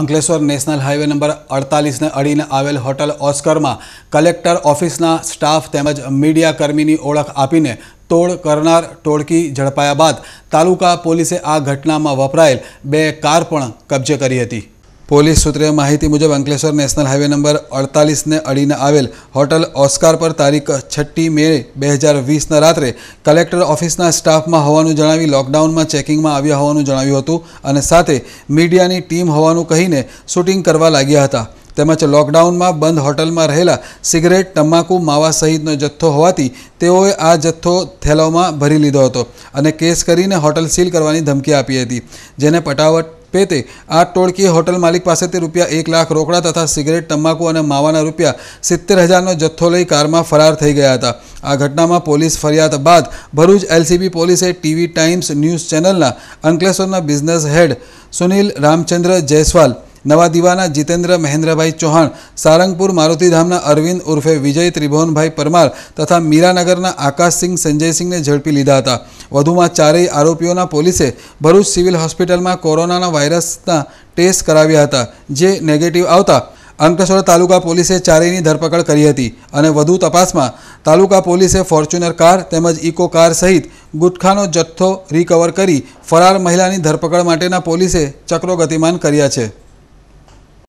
Ankleshwar national highway number અડતાલીસને અડીને આવેલ હોટલ ઓસ્કરમાં કલેક્ટર ઓફિસના સ્ટાફ તેમજ મીડિયાકર્મીની ઓળખ આપીને તોડ કરનાર ટોળકી ઝડપાયા બાદ તાલુકા પોલીસે આ ઘટનામાં વપરાયેલ બે કાર પણ કબજે કરી હતી પોલીસ સૂત્રે માહિતી મુજબ અંકલેશ્વર નેશનલ હાઇવે નંબર અડતાલીસને અડીને આવેલ હોટલ ઓસ્કાર પર તારીખ છઠ્ઠી મે બે હજાર વીસના રાત્રે કલેક્ટર ઓફિસના સ્ટાફમાં હોવાનું જણાવી લોકડાઉનમાં ચેકિંગમાં આવ્યા હોવાનું જણાવ્યું હતું અને સાથે મીડિયાની ટીમ હોવાનું કહીને શૂટિંગ કરવા લાગ્યા હતા તેમજ લોકડાઉનમાં બંધ હોટલમાં રહેલા સિગરેટ તમાકુ માવા સહિતનો જથ્થો હોવાથી તેઓએ આ જથ્થો થેલોમાં ભરી લીધો હતો અને કેસ કરીને હોટલ સીલ કરવાની ધમકી આપી હતી જેને પટાવટ પેતે આ ટોળકી હોટલ માલિક પાસેથી રૂપિયા એક લાખ રોકડા તથા સિગરેટ તમાકુ અને માવાના રૂપિયા સિત્તેર હજારનો જથ્થો લઈ કારમાં ફરાર થઈ ગયા હતા આ ઘટનામાં પોલીસ ફરિયાદ બાદ ભરૂચ એલસીબી પોલીસે ટીવી ટાઈમ્સ ન્યૂઝ ચેનલના અંકલેશ્વરના બિઝનેસ હેડ સુનિલ રામચંદ્ર જયસ્વાલ નવા દીવાના જીતેન્દ્ર મહેન્દ્રભાઈ ચૌહાણ સારંગપુર મારુતિધામના અરવિંદ ઉર્ફે વિજય ત્રિભુવનભાઈ પરમાર તથા મીરાનગરના આકાશસિંહ સંજયસિંહને ઝડપી લીધા હતા વધુમાં ચારેય આરોપીઓના પોલીસે ભરૂચ સિવિલ હોસ્પિટલમાં કોરોનાના વાયરસના ટેસ્ટ કરાવ્યા હતા જે નેગેટિવ આવતા અંકલેશ્વર તાલુકા પોલીસે ચારેયની ધરપકડ કરી હતી અને વધુ તપાસમાં તાલુકા પોલીસે ફોર્ચ્યુનર કાર તેમજ ઇકો કાર સહિત ગુટખાનો જથ્થો રિકવર કરી ફરાર મહિલાની ધરપકડ માટેના પોલીસે ચક્રો ગતિમાન કર્યા છે